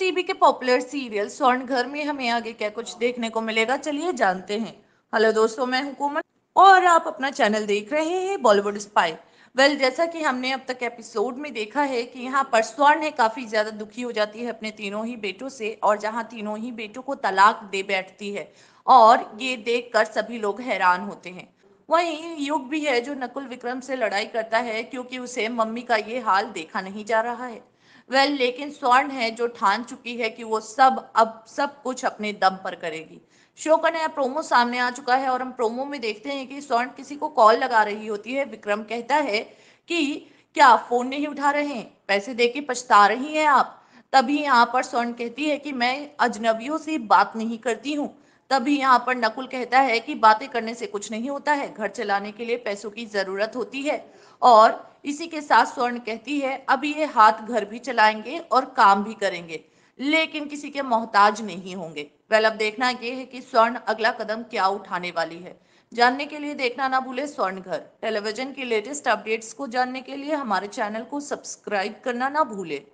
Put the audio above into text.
TV के popular serial स्वर्ण घर में हमें आगे क्या कुछ देखने को मिलेगा चलिए जानते हैं हेलो दोस्तों मैं हुकूमत और आप अपना चैनल देख रहे हैं बॉलीवुड स्पाई वेल जैसा कि हमने अब तक एपिसोड में देखा है कि यहाँ पर स्वर्ण है काफी ज्यादा दुखी हो जाती है अपने तीनों ही बेटों से और जहाँ तीनों ही बेटों को तलाक दे बैठती है और ये देख सभी लोग हैरान होते हैं वहीं युग भी है जो नकुल विक्रम से लड़ाई करता है क्योंकि उसे मम्मी का ये हाल देखा नहीं जा रहा है वेल well, लेकिन स्वर्ण है जो ठान चुकी है कि वो सब अब सब कुछ अपने दम पर करेगी शो का नया प्रोमो सामने आ चुका है और हम प्रोमो में देखते हैं कि स्वर्ण किसी को कॉल लगा रही होती है विक्रम कहता है कि क्या फोन नहीं उठा रहे हैं पैसे दे के पछता रही हैं आप तभी यहाँ पर स्वर्ण कहती है कि मैं अजनबियों से बात नहीं करती हूँ तभी यहाँ पर नकुल कहता है कि बातें करने से कुछ नहीं होता है घर चलाने के लिए पैसों की जरूरत होती है और इसी के साथ स्वर्ण कहती है अब ये हाथ घर भी चलाएंगे और काम भी करेंगे लेकिन किसी के मोहताज नहीं होंगे वेल अब देखना यह है कि स्वर्ण अगला कदम क्या उठाने वाली है जानने के लिए देखना ना भूले स्वर्ण घर टेलीविजन की लेटेस्ट अपडेट्स को जानने के लिए हमारे चैनल को सब्सक्राइब करना ना भूले